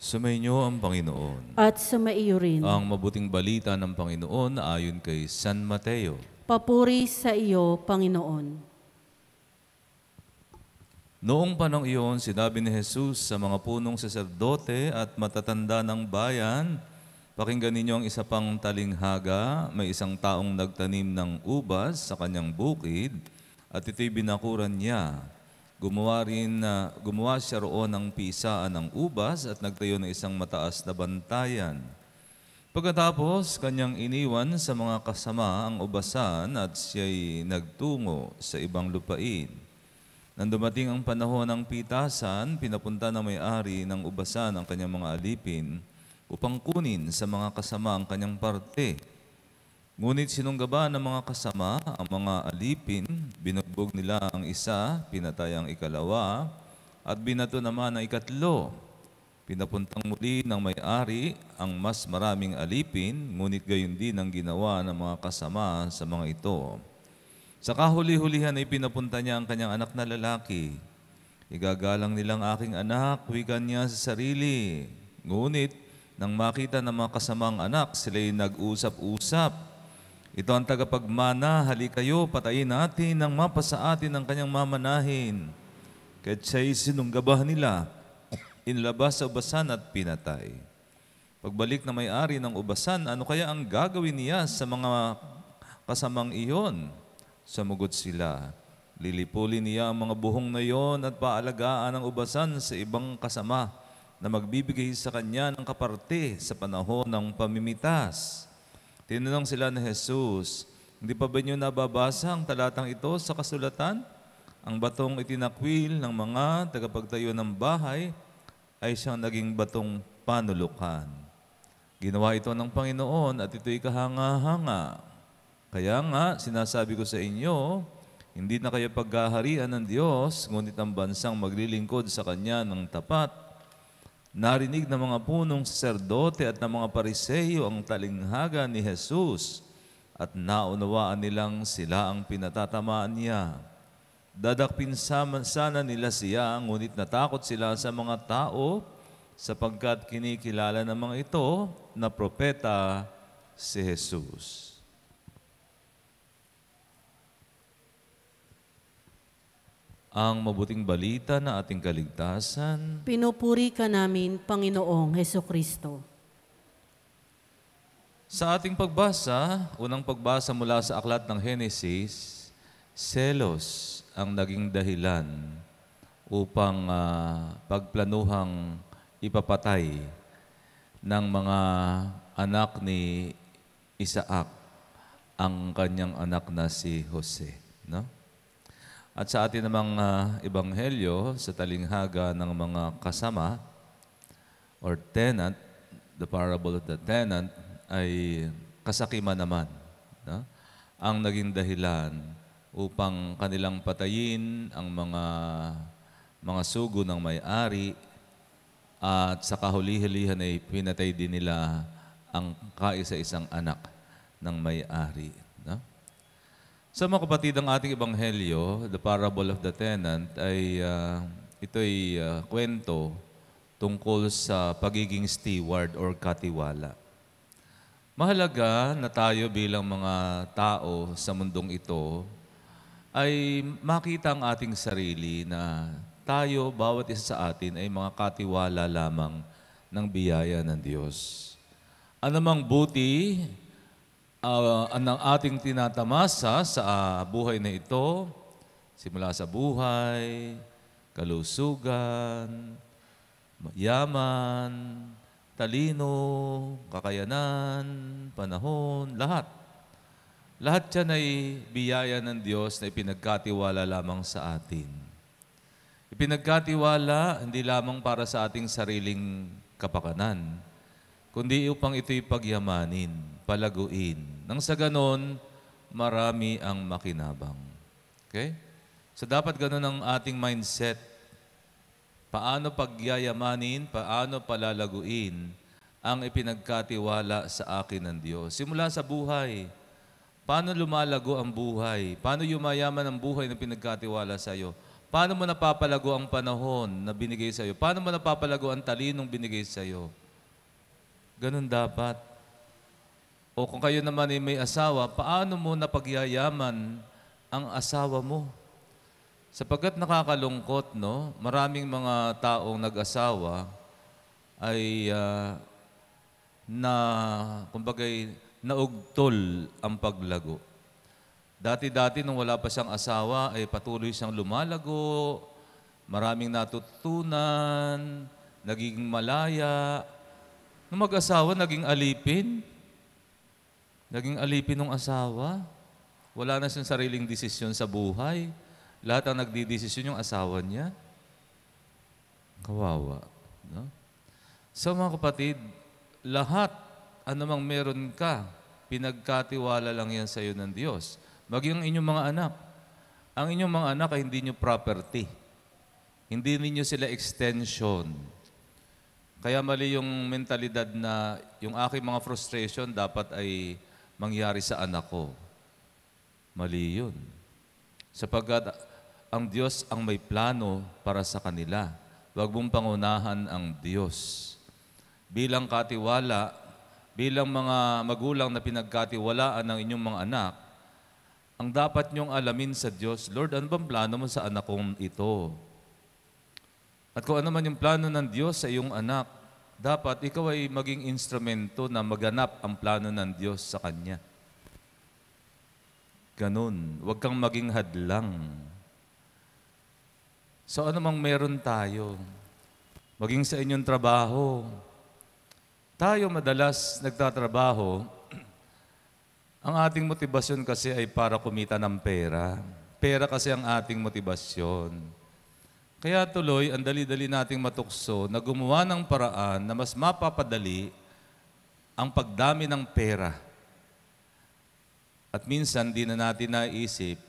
Sumainyo ang Panginoon. At sumaiyo rin. Ang mabuting balita ng Panginoon ayon kay San Mateo. Papuri sa iyo, Panginoon. Noong panong iyon, sinabi ni Jesus sa mga punong saserdote at matatanda ng bayan, Pakinggan ninyo ang isa pang talinghaga, may isang taong nagtanim ng ubas sa kanyang bukid at ito'y binakuran niya. Gumawa rin na uh, gumawa siya roon ng pisaan ah, ng ubas at nagtayo ng isang mataas na bantayan. Pagkatapos, kanyang iniwan sa mga kasama ang ubasan at siya'y nagtungo sa ibang lupain. Nang dumating ang panahon ng pitasan, pinapunta ng may-ari ng ubasan ang kanyang mga alipin upang kunin sa mga kasama ang kanyang parte Ngunit sinunggaba ng mga kasama ang mga alipin, binugbog nila ang isa, pinatay ang ikalawa, at binato naman ang ikatlo. Pinapuntang muli ng may-ari ang mas maraming alipin, ngunit gayon din ang ginawa ng mga kasama sa mga ito. Sa kahuli-hulihan ay pinapunta niya ang kanyang anak na lalaki. Igagalang nilang aking anak, wigan niya sa sarili. Ngunit, nang makita ng mga kasamang anak, sila'y nag-usap-usap ito ang tagapagmana, halikayo, patayin natin ang mapasa atin ang kanyang mamanahin. Kahit siya'y sinunggabahan nila, inlabas sa ubasan at pinatay. Pagbalik na may-ari ng ubasan, ano kaya ang gagawin niya sa mga kasamang iyon? Samagot sila, lilipulin niya ang mga buhong na iyon at paalagaan ang ubasan sa ibang kasama na magbibigay sa kanya ng kaparte sa panahon ng pamimitas. Tinanong sila ni Jesus, Hindi pa ba niyo nababasa ang talatang ito sa kasulatan? Ang batong itinakwil ng mga tagapagtayo ng bahay ay siyang naging batong panulukan. Ginawa ito ng Panginoon at ito'y kahanga-hanga. Kaya nga, sinasabi ko sa inyo, hindi na kayo paghaharian ng Diyos, ngunit ang bansang maglilingkod sa Kanya ng tapat Narinig ng mga punong serdote at ng mga pariseyo ang talinghaga ni Jesus at naunawaan nilang sila ang pinatatamaan niya. Dadakpin sana nila siya, ngunit natakot sila sa mga tao sapagkat kinikilala ng mga ito na propeta si Jesus. ang mabuting balita na ating kaligtasan. Pinupuri ka namin, Panginoong Heso Kristo. Sa ating pagbasa, unang pagbasa mula sa aklat ng Henesis, selos ang naging dahilan upang uh, pagplanuhang ipapatay ng mga anak ni Isaac ang kanyang anak na si Jose. No? At sa atin namang uh, ebanghelyo, sa talinghaga ng mga kasama or tenant, the parable of the tenant, ay kasakiman naman. No? Ang naging dahilan upang kanilang patayin ang mga mga sugo ng may-ari at sa kahuli-hulihan ay pinatay din nila ang kaisa-isang anak ng may-ari. Sa mga kapatid, ang ating ebanghelyo, the parable of the tenant, ay uh, ah, ito ay uh, kwento tungkol sa pagiging steward or katiwala. Mahalaga na tayo bilang mga tao sa mundong ito ay makita ang ating sarili na tayo, bawat isa sa atin, ay mga katiwala lamang ng biyaya ng Diyos. Anamang buti uh, ang ating tinatamasa sa uh, buhay na ito, simula sa buhay, kalusugan, yaman, talino, kakayanan, panahon, lahat. Lahat yan ay biyaya ng Diyos na ipinagkatiwala lamang sa atin. Ipinagkatiwala hindi lamang para sa ating sariling kapakanan, kundi upang ito'y pagyamanin palaguin. Nang sa ganon, marami ang makinabang. Okay? So dapat ganun ang ating mindset. Paano pagyayamanin, paano palalaguin ang ipinagkatiwala sa akin ng Diyos. Simula sa buhay. Paano lumalago ang buhay? Paano yumayaman ang buhay na pinagkatiwala sa iyo? Paano mo napapalago ang panahon na binigay sa iyo? Paano mo napapalago ang talinong binigay sa iyo? Ganun dapat. O kung kayo naman ay may asawa, paano mo napagyayaman ang asawa mo? Sapagkat nakakalungkot, no? Maraming mga taong nag-asawa ay uh, na, kumbagay, naugtol ang paglago. Dati-dati nung wala pa siyang asawa, ay patuloy siyang lumalago, maraming natutunan, naging malaya. Nung mag-asawa, naging alipin. Naging alipin ng asawa. Wala na siyang sariling desisyon sa buhay. Lahat ang nagdidesisyon yung asawa niya. Kawawa. No? So mga kapatid, lahat anumang meron ka, pinagkatiwala lang yan sa iyo ng Diyos. Maging inyong mga anak. Ang inyong mga anak ay hindi niyo property. Hindi niyo sila extension. Kaya mali yung mentalidad na yung aking mga frustration dapat ay mangyari sa anak ko. Mali yun. Sapagkat ang Diyos ang may plano para sa kanila. Huwag mong pangunahan ang Diyos. Bilang katiwala, bilang mga magulang na pinagkatiwalaan ng inyong mga anak, ang dapat niyong alamin sa Diyos, Lord, ano bang plano mo sa anak kong ito? At kung ano man yung plano ng Diyos sa iyong anak, dapat ikaw ay maging instrumento na maganap ang plano ng Diyos sa Kanya. Ganun. Huwag kang maging hadlang. So ano mang meron tayo, maging sa inyong trabaho, tayo madalas nagtatrabaho, ang ating motibasyon kasi ay para kumita ng pera. Pera kasi ang ating motibasyon. Kaya tuloy, ang dali-dali nating matukso na gumawa ng paraan na mas mapapadali ang pagdami ng pera. At minsan, di na natin naisip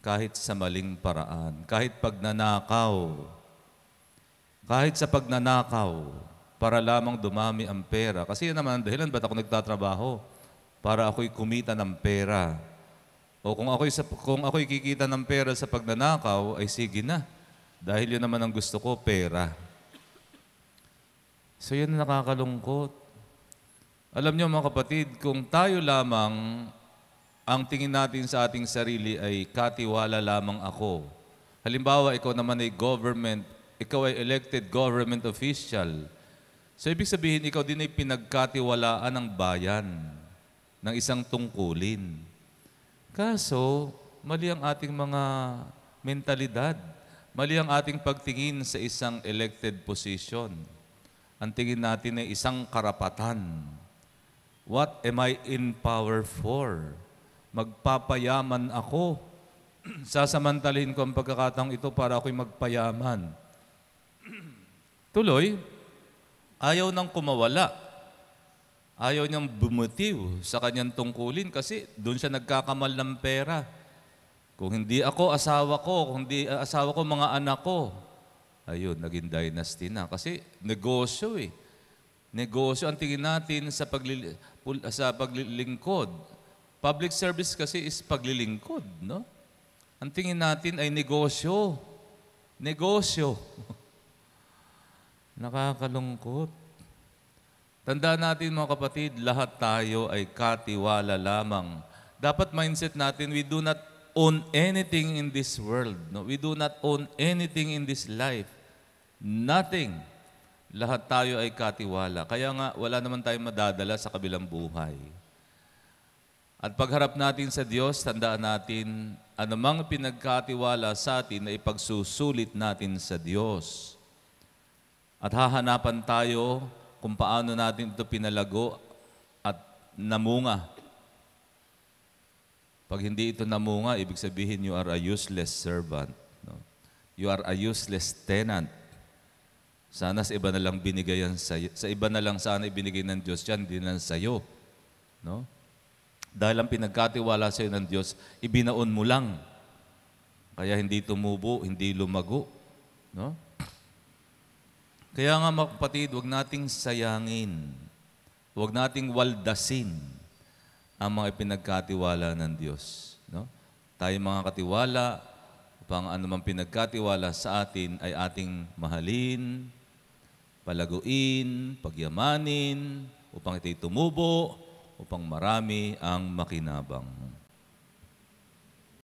kahit sa maling paraan, kahit pagnanakaw, kahit sa pagnanakaw, para lamang dumami ang pera. Kasi yun naman ang dahilan, ba't ako nagtatrabaho? Para ako'y kumita ng pera. O kung ako'y, sa, kung ako'y kikita ng pera sa pagnanakaw, ay sige na dahil yun naman ang gusto ko, pera. So yun nakakalungkot. Alam niyo mga kapatid, kung tayo lamang ang tingin natin sa ating sarili ay katiwala lamang ako. Halimbawa, ikaw naman ay government, ikaw ay elected government official. So ibig sabihin, ikaw din ay pinagkatiwalaan ng bayan, ng isang tungkulin. Kaso, mali ang ating mga mentalidad. Mali ang ating pagtingin sa isang elected position. Ang tingin natin ay isang karapatan. What am I in power for? Magpapayaman ako. Sasamantalin ko ang pagkakataong ito para ako'y magpayaman. Tuloy, ayaw nang kumawala. Ayaw niyang bumutiw sa kanyang tungkulin kasi doon siya nagkakamal ng pera kung hindi ako, asawa ko. Kung hindi ah, asawa ko, mga anak ko. Ayun, naging dynasty na. Kasi negosyo eh. Negosyo ang tingin natin sa, paglili- sa paglilingkod. Public service kasi is paglilingkod, no? Ang tingin natin ay negosyo. Negosyo. Nakakalungkot. Tandaan natin mga kapatid, lahat tayo ay katiwala lamang. Dapat mindset natin, we do not own anything in this world. No? We do not own anything in this life. Nothing. Lahat tayo ay katiwala. Kaya nga, wala naman tayong madadala sa kabilang buhay. At pagharap natin sa Diyos, tandaan natin, anumang pinagkatiwala sa atin na ipagsusulit natin sa Diyos. At hahanapan tayo kung paano natin ito pinalago at namunga pag hindi ito namunga, ibig sabihin you are a useless servant. No? You are a useless tenant. Sana sa iba na lang binigayan sa Sa iba na lang sana ibinigay ng Diyos yan, hindi na sa iyo. No? Dahil ang pinagkatiwala sa iyo ng Diyos, ibinaon mo lang. Kaya hindi tumubo, hindi lumago. No? Kaya nga mga kapatid, huwag nating sayangin. Huwag nating waldasin ang mga ipinagkatiwala ng Diyos. No? Tayo mga katiwala, upang anumang pinagkatiwala sa atin ay ating mahalin, palaguin, pagyamanin, upang ito'y tumubo, upang marami ang makinabang.